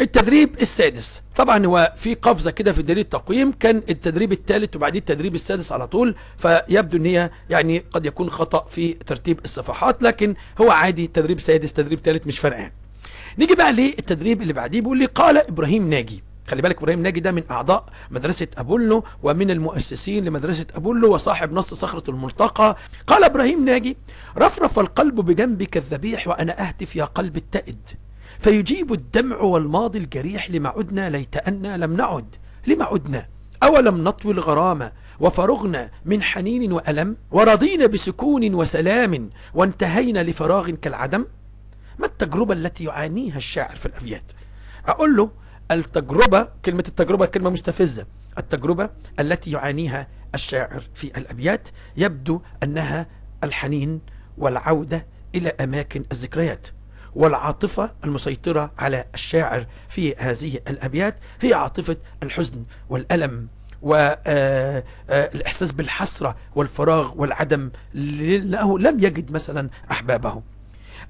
التدريب السادس طبعا هو في قفزه كده في دليل التقويم كان التدريب الثالث وبعدين التدريب السادس على طول فيبدو ان هي يعني قد يكون خطا في ترتيب الصفحات لكن هو عادي تدريب سادس تدريب ثالث مش فارقان نيجي بقى للتدريب اللي بعديه بيقول لي قال ابراهيم ناجي خلي بالك ابراهيم ناجي ده من اعضاء مدرسه ابولو ومن المؤسسين لمدرسه ابولو وصاحب نص صخره الملتقى قال ابراهيم ناجي رفرف القلب بجنبك الذبيح وانا اهتف يا قلب التئد فيجيب الدمع والماضي الجريح لما عدنا ليت أنا لم نعد لما عدنا أولم نطوي الغرامة وفرغنا من حنين وألم ورضينا بسكون وسلام وانتهينا لفراغ كالعدم ما التجربة التي يعانيها الشاعر في الأبيات أقول له التجربة كلمة التجربة كلمة مستفزة التجربة التي يعانيها الشاعر في الأبيات يبدو أنها الحنين والعودة إلى أماكن الذكريات والعاطفة المسيطرة على الشاعر في هذه الأبيات هي عاطفة الحزن والألم والإحساس آه، آه، بالحسرة والفراغ والعدم لأنه لم يجد مثلا أحبابه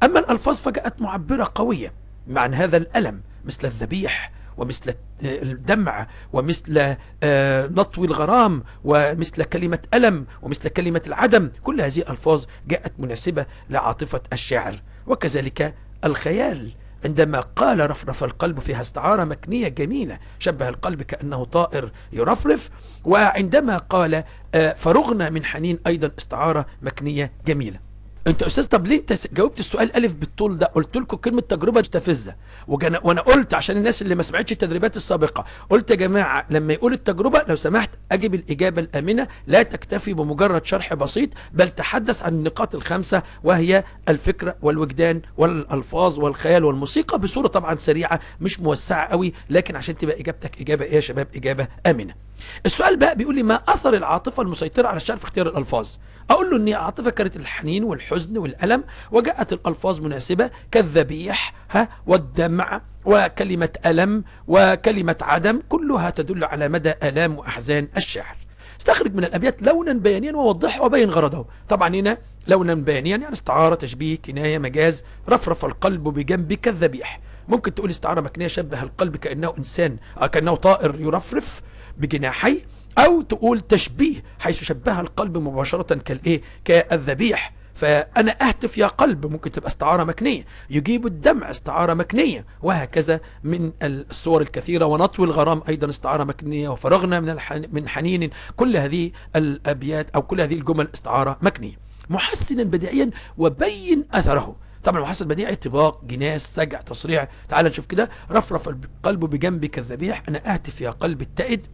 أما الألفاظ فجاءت معبرة قوية عن هذا الألم مثل الذبيح ومثل الدمع ومثل آه، نطوي الغرام ومثل كلمة ألم ومثل كلمة العدم كل هذه الألفاظ جاءت مناسبة لعاطفة الشاعر وكذلك الخيال عندما قال رفرف القلب فيها استعارة مكنية جميلة شبه القلب كأنه طائر يرفرف وعندما قال آه، فرغنا من حنين أيضا استعارة مكنية جميلة انت يا استاذ طب ليه انت جاوبت السؤال الف بالطول ده قلت لكم كلمه تجربه مستفزه وجن... وانا قلت عشان الناس اللي ما سمعتش التدريبات السابقه قلت يا جماعه لما يقول التجربه لو سمحت اجب الاجابه الامنه لا تكتفي بمجرد شرح بسيط بل تحدث عن النقاط الخمسه وهي الفكره والوجدان والالفاظ والخيال والموسيقى بصوره طبعا سريعه مش موسعه قوي لكن عشان تبقى اجابتك اجابه ايه يا شباب اجابه امنه السؤال بقى بيقول لي ما أثر العاطفة المسيطرة على الشعر في اختيار الألفاظ أقول له أن عاطفة كانت الحنين والحزن والألم وجاءت الألفاظ مناسبة كالذبيح ها والدمع وكلمة ألم وكلمة عدم كلها تدل على مدى ألام وأحزان الشعر استخرج من الأبيات لونا بيانيا ووضح وبين غرضه طبعا هنا لونا بيانيا يعني استعارة تشبيه كناية مجاز رفرف القلب بجنبك الذبيح ممكن تقول استعارة مكنية شبه القلب كأنه إنسان آه، كأنه طائر يرفرف بجناحي أو تقول تشبيه حيث شبه القلب مباشرة كالإيه كالذبيح فأنا أهتف يا قلب ممكن تبقى استعارة مكنية يجيب الدمع استعارة مكنية وهكذا من الصور الكثيرة ونطوي الغرام أيضا استعارة مكنية وفرغنا من من حنين كل هذه الأبيات أو كل هذه الجمل استعارة مكنية محسنا بديعيا وبين أثره طبعا محسن بديع طباق جناس سجع تصريع تعال نشوف كده رفرف القلب بجنبك الذبيح أنا أهتف يا قلب التائد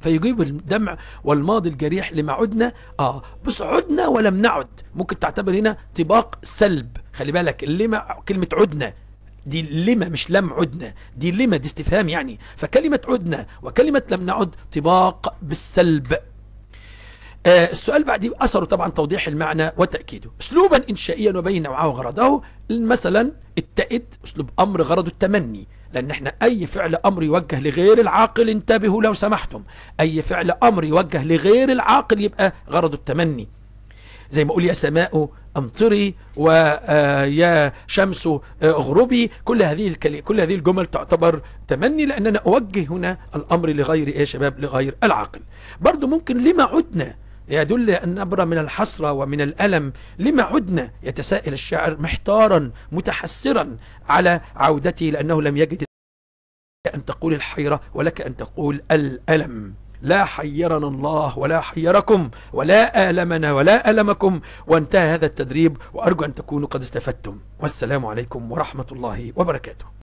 فيجيب الدمع والماضي الجريح لما عدنا اه بس عدنا ولم نعد ممكن تعتبر هنا طباق سلب خلي بالك لما كلمة عدنا دي لما مش لم عدنا دي لما دي استفهام يعني فكلمة عدنا وكلمة لم نعد طباق بالسلب آه، السؤال بعد أثره طبعا توضيح المعنى وتأكيده أسلوبا إنشائيا وبين نوعه وغرضه مثلا التأد أسلوب أمر غرضه التمني لأن احنا أي فعل أمر يوجه لغير العاقل انتبهوا لو سمحتم أي فعل أمر يوجه لغير العاقل يبقى غرضه التمني زي ما أقول يا سماء أمطري ويا آه، شمس آه، اغربي كل هذه كل هذه الجمل تعتبر تمني لأن أنا أوجه هنا الأمر لغير إيه شباب لغير العاقل برضو ممكن لما عدنا يدل أن نبرة من الحسرة ومن الألم لما عدنا يتساءل الشاعر محتارا متحسرا على عودته لأنه لم يجد أن تقول الحيرة ولك أن تقول الألم لا حيرنا الله ولا حيركم ولا آلمنا ولا ألمكم وانتهى هذا التدريب وأرجو أن تكونوا قد استفدتم والسلام عليكم ورحمة الله وبركاته